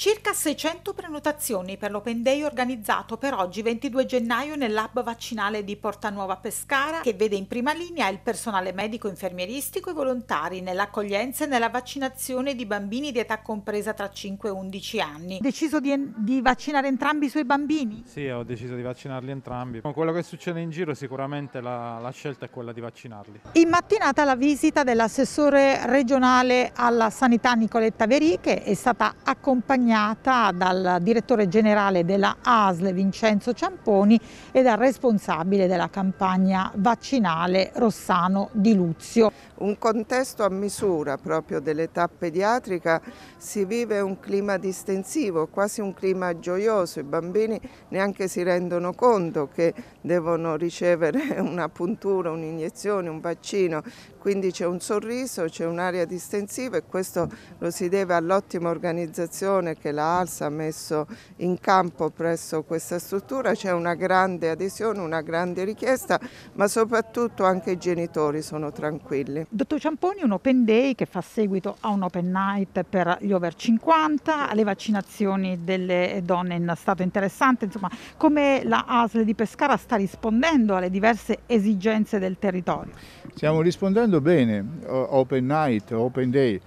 Circa 600 prenotazioni per l'Open Day organizzato per oggi 22 gennaio nell'hub vaccinale di Porta Nuova Pescara che vede in prima linea il personale medico infermieristico e volontari nell'accoglienza e nella vaccinazione di bambini di età compresa tra 5 e 11 anni. Ho deciso di, di, vaccinare entrambi i suoi bambini? Sì, ho deciso di vaccinarli entrambi. Con quello che succede in giro sicuramente la, la scelta è quella di vaccinarli. In mattinata la visita dell'assessore regionale alla sanità Nicoletta Veriche è stata accompagnata accompagnata dal direttore generale della ASL Vincenzo Ciamponi e dal responsabile della campagna vaccinale Rossano Di Luzio. Un contesto a misura proprio dell'età pediatrica si vive un clima distensivo, quasi un clima gioioso, i bambini neanche si rendono conto che devono ricevere una puntura, un'iniezione, un vaccino, quindi c'è un sorriso, c'è un'area distensiva e questo lo si deve all'ottima organizzazione che la ALSA ha messo in campo presso questa struttura, c'è una grande adesione, una grande richiesta, ma soprattutto anche i genitori sono tranquilli. Dottor Ciamponi, un Open Day che fa seguito a un Open Night per gli over 50, alle vaccinazioni delle donne in stato interessante, insomma come la ASL di Pescara sta rispondendo alle diverse esigenze del territorio? Stiamo rispondendo bene, Open Night, Open Day.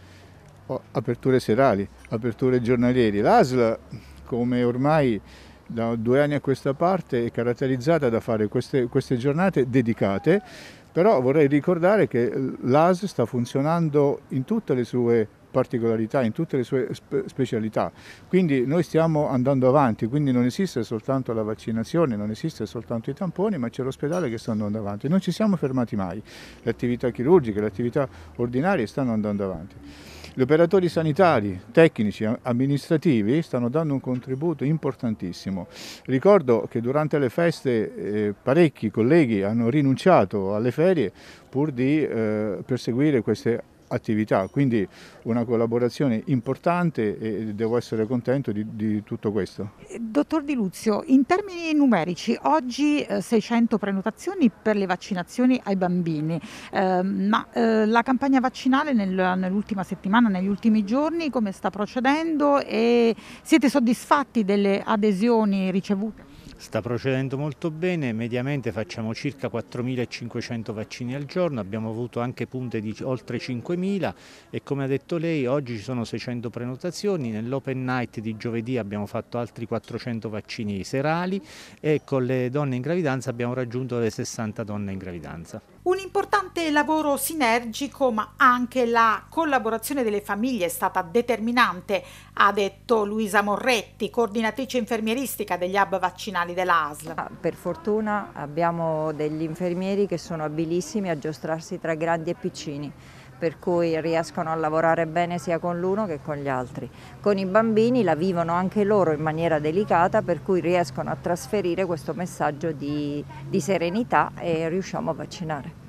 Oh, aperture serali, aperture giornaliere. L'ASL, come ormai da due anni a questa parte, è caratterizzata da fare queste, queste giornate dedicate, però vorrei ricordare che l'ASL sta funzionando in tutte le sue particolarità, in tutte le sue specialità. Quindi noi stiamo andando avanti, quindi non esiste soltanto la vaccinazione, non esiste soltanto i tamponi, ma c'è l'ospedale che sta andando avanti. Non ci siamo fermati mai. Le attività chirurgiche, le attività ordinarie stanno andando avanti. Gli operatori sanitari, tecnici, amministrativi stanno dando un contributo importantissimo. Ricordo che durante le feste eh, parecchi colleghi hanno rinunciato alle ferie pur di eh, perseguire queste attività, quindi una collaborazione importante e devo essere contento di, di tutto questo. Dottor Di Luzio, in termini numerici, oggi 600 eh, prenotazioni per le vaccinazioni ai bambini, eh, ma eh, la campagna vaccinale nel, nell'ultima settimana, negli ultimi giorni, come sta procedendo e siete soddisfatti delle adesioni ricevute? Sta procedendo molto bene, mediamente facciamo circa 4.500 vaccini al giorno, abbiamo avuto anche punte di oltre 5.000 e come ha detto lei oggi ci sono 600 prenotazioni, nell'open night di giovedì abbiamo fatto altri 400 vaccini serali e con le donne in gravidanza abbiamo raggiunto le 60 donne in gravidanza. Un importante lavoro sinergico ma anche la collaborazione delle famiglie è stata determinante, ha detto Luisa Morretti, coordinatrice infermieristica degli hub vaccinali professionali dell'ASL. Ah, per fortuna abbiamo degli infermieri che sono abilissimi a giostrarsi tra grandi e piccini per cui riescono a lavorare bene sia con l'uno che con gli altri. Con i bambini la vivono anche loro in maniera delicata, per cui riescono a trasferire questo messaggio di, di serenità e riusciamo a vaccinare.